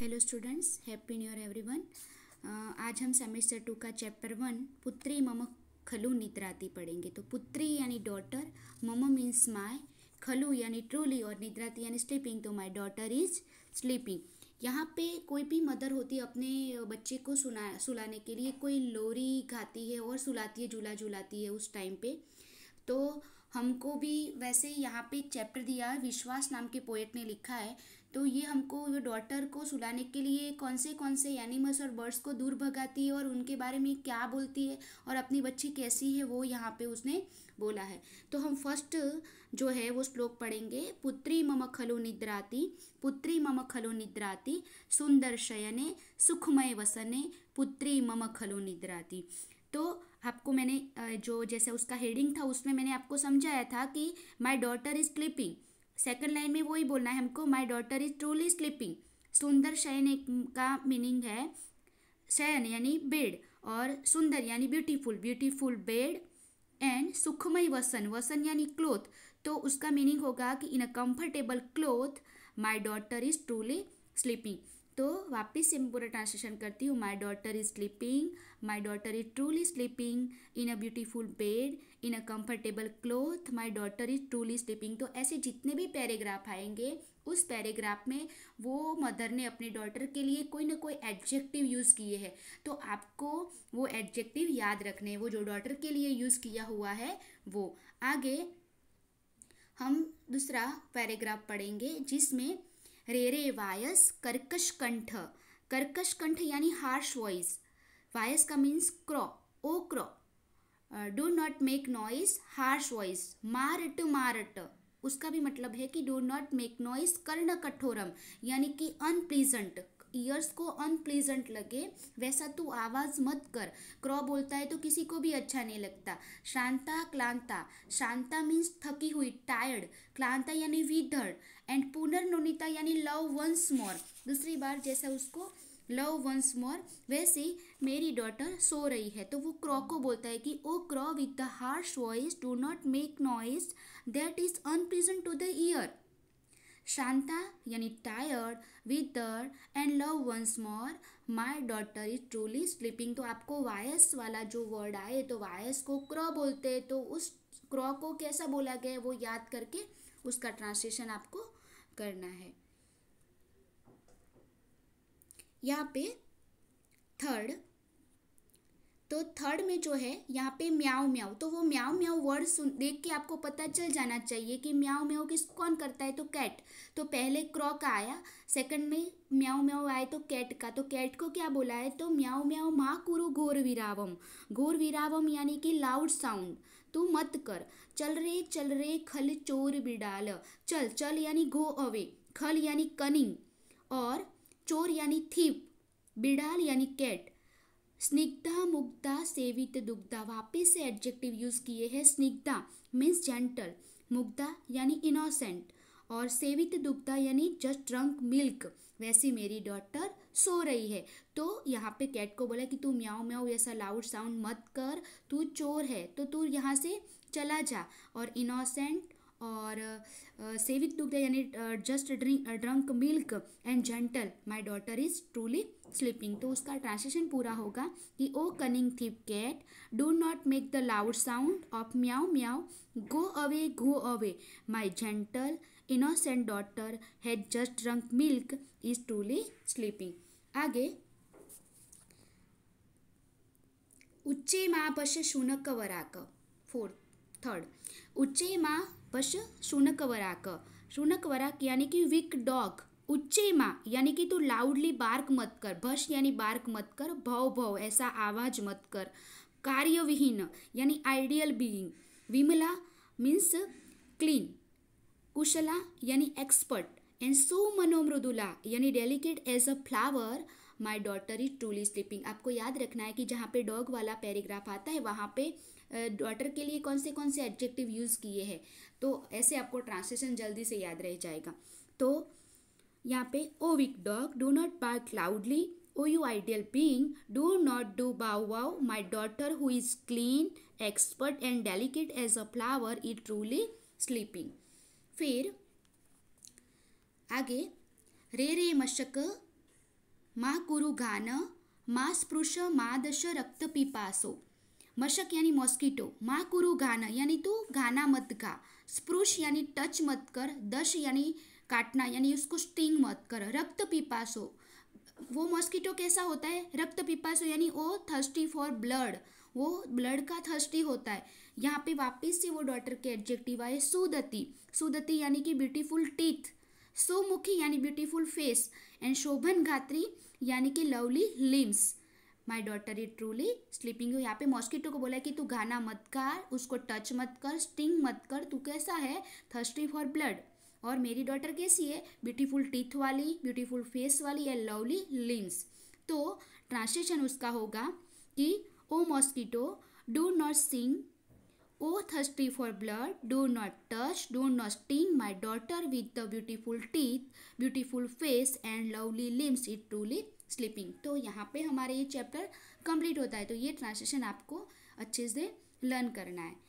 Hello students happy new year everyone आज हम semester two का चैप्टर वन पुत्री मम खलु निद्राती पढ़ेंगे तो पुत्री यानी डॉटर मम मीन्स माय खलु यानी ट्रूली और निद्राती यानी स्लीपिंग तो माय डॉटर इज स्लीपिंग यहाँ पे कोई भी मदर होती है अपने बच्चे को सुना सुलाने के लिए कोई लोरी गाती है और सुलाती है झूला झुलाती है उस टाइम पे तो हमको भी वैसे यहाँ पे चैप्टर दिया है विश्वास नाम के पोएट ने लिखा है तो ये हमको ये डॉटर को सुलाने के लिए कौन से कौन से एनिमल्स और बर्ड्स को दूर भगाती है और उनके बारे में क्या बोलती है और अपनी बच्ची कैसी है वो यहाँ पे उसने बोला है तो हम फर्स्ट जो है वो श्लोक पढ़ेंगे पुत्री मम खलो निद्राती पुत्री मम खलो निद्राती सुंदर शयने सुखमय वसने पुत्री मम खलो निद्राती तो आपको मैंने जो जैसे उसका हेडिंग था उसमें मैंने आपको समझाया था कि my daughter is sleeping second line में वही बोलना है हमको my daughter is truly sleeping सुंदर शयन का मीनिंग है शयन यानी बेड और सुंदर यानी ब्यूटीफुल ब्यूटीफुल बेड एंड सुखमय वसन वसन यानी क्लोथ तो उसका मीनिंग होगा कि in a comfortable cloth my daughter is truly sleeping तो वापस से मैं पूरा ट्रांसलेशन करती हूँ my daughter is sleeping my daughter is truly sleeping in a beautiful bed in a comfortable cloth my daughter is truly sleeping तो ऐसे जितने भी पैराग्राफ आएंगे उस पैराग्राफ में वो मदर ने अपने डॉटर के लिए कोई ना कोई एडजेक्टिव यूज़ किए हैं तो आपको वो एडजेक्टिव याद रखने वो जो डॉटर के लिए यूज़ किया हुआ है वो आगे हम दूसरा पैराग्राफ पढ़ेंगे जिसमें रेरे वायस कर्कश कंठ कर्कश कंठ यानी हार्श वॉइस वायस का means crow O crow do not make noise harsh voice मारट मारट उसका भी मतलब है कि डो नॉट मेक नॉइस कर्ण कठोरम यानी कि अनप्लीजेंट ईयर्स को अनप्लीजेंट लगे वैसा तू आवाज़ मत कर क्रॉ बोलता है तो किसी को भी अच्छा नहीं लगता शांता क्लांता शांता मीन्स थकी हुई टायर्ड क्लांता यानी विधर्ड एंड पुनर्नोनिता यानी लव वंस मोर दूसरी बार जैसा उसको लव वंस मोर वैसे मेरी डॉटर सो रही है तो वो क्रॉ को बोलता है कि O crow with the harsh voice do not make noise that is unpleasant to the ear Shanta yani tired with her and love once more. My daughter is truly sleeping. तो आपको वायस वाला जो word आए तो voice को क्र बोलते हैं तो उस क्र को कैसा बोला गया वो याद करके उसका ट्रांसलेशन आपको करना है यहाँ पे थर्ड तो थर्ड में जो है यहाँ पे म्याओ म्याव तो वो म्याओ म्याव वर्ड सुन देख के आपको पता चल जाना चाहिए कि म्याव म्याव किस कौन करता है तो कैट तो पहले क्रॉ का आया सेकंड में म्याओ म्याव आए तो कैट का तो कैट को क्या बोला है तो म्याओ म्याव माँ कुरु घोर विरावम घोर विरावम यानी कि लाउड साउंड तू मत कर चल रे चल रे खल चोर बिडाल चल चल यानी गो अवे खल यानी कनिंग और चोर यानी थीप बिडाल यानी कैट स्निग्धा मुग्धा सेवित दुग्धा वापिस से एडजेक्टिव यूज़ किए हैं स्निग्धा मीन्स जेंटल मुग्धा यानी इनोसेंट और सेवित दुग्धा यानी जस्ट ड्रंक मिल्क वैसी मेरी डॉटर सो रही है तो यहाँ पे कैट को बोला कि तू म्याओ म्याओ ऐसा लाउड साउंड मत कर तू चोर है तो तू यहाँ से चला जा और इनोसेंट और सेविक टुक यानी just drink drunk milk and gentle my daughter is truly sleeping तो उसका ट्रांसलेशन पूरा होगा कि O cunning thief cat do not make the loud sound of meow meow go away go away my gentle innocent daughter had just drunk milk is truly sleeping आगे उच्चे माँ पश्य शुनक वराक fourth third उच्चे माँ पश्य शुनकवराक शुनकवराक यानी कि विक डॉग उच्चे माँ यानी कि तू लाउडली बार्क मत कर भश यानी बार्क मत कर भव भव ऐसा आवाज मत कर कार्यविहीन यानी आइडियल बीइंग विमला मीन्स क्लीन कुशला यानी एक्सपर्ट एंड सो मनोमृदुला यानी delicate as a flower my daughter is truly sleeping आपको याद रखना है कि जहाँ पे डॉग वाला पैराग्राफ आता है वहाँ पे डॉटर के लिए कौन से कौन से एडजेक्टिव यूज़ किए हैं तो ऐसे आपको ट्रांसलेशन जल्दी से याद रह जाएगा तो यहाँ पे O wicked dog do not bark loudly O you ideal being do not do bow wow my daughter who is clean expert and delicate as a flower is truly sleeping फिर आगे रे रे मशक माँ कुरु घान माँ स्पृश माँ दश रक्त पिपासो मशक यानी मॉस्किटो माँ कुरु घाना यानी तू तो घाना मत घा स्पृश यानी टच मत कर दश यानी काटना यानी उसको स्टिंग मत कर रक्त पिपासो वो मॉस्किटो कैसा होता है रक्त पिपासो यानी वो थर्स्टी फॉर ब्लड वो ब्लड का थर्स्टी होता है यहाँ पे वापस से वो डॉटर के एडजेक्टिव आए सुदती सुदती यानी कि ब्यूटीफुल टीथ सोमुखी यानी ब्यूटीफुल फेस एंड शोभन घात्री यानी कि lovely limbs my daughter is truly sleeping यहाँ पे मॉस्किटो को बोला कि तू गाना मत गा उसको टच मत कर स्टिंग मत कर तू कैसा है थर्स्टी फॉर ब्लड और मेरी डॉटर कैसी है ब्यूटीफुल टीथ वाली ब्यूटीफुल फेस वाली या लवली लिम्स तो ट्रांसलेशन उसका होगा कि O mosquito do not sing O thirsty for blood do not touch don't not sting my daughter with the beautiful teeth beautiful face and lovely limbs it truly sleeping तो यहाँ पे हमारे ये chapter complete होता है तो ये translation आपको अच्छे से लर्न करना है